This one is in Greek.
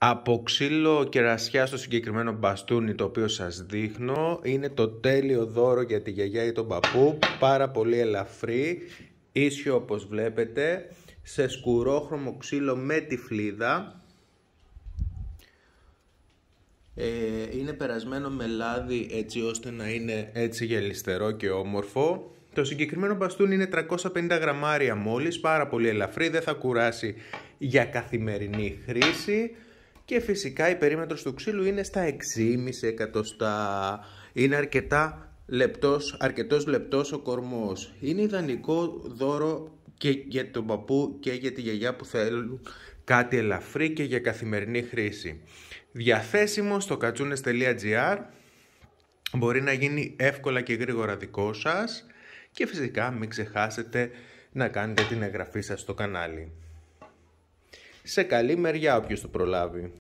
Από ξύλο κερασιά στο συγκεκριμένο μπαστούνι το οποίο σας δείχνω είναι το τέλειο δώρο για τη γιαγιά ή τον παππού, πάρα πολύ ελαφρύ, ίσιο όπως βλέπετε, σε σκουρόχρωμο ξύλο με τη φλίδα. Ε, είναι περασμένο με λάδι έτσι ώστε να είναι έτσι γελιστερό και όμορφο. Το συγκεκριμένο μπαστούνι είναι 350 γραμμάρια μόλις, πάρα πολύ ελαφρύ, δεν θα κουράσει για καθημερινή χρήση και φυσικά η περίμετρος του ξύλου είναι στα 6,5 εκατοστά. Είναι αρκετά λεπτός, αρκετός λεπτός ο κορμός. Είναι ιδανικό δώρο και για τον παππού και για τη γιαγιά που θέλουν κάτι ελαφρύ και για καθημερινή χρήση. Διαθέσιμο στο κατσούνες.gr μπορεί να γίνει εύκολα και γρήγορα δικό σας και φυσικά μην ξεχάσετε να κάνετε την εγγραφή σας στο κανάλι. Σε καλή μεριά όποιος το προλάβει.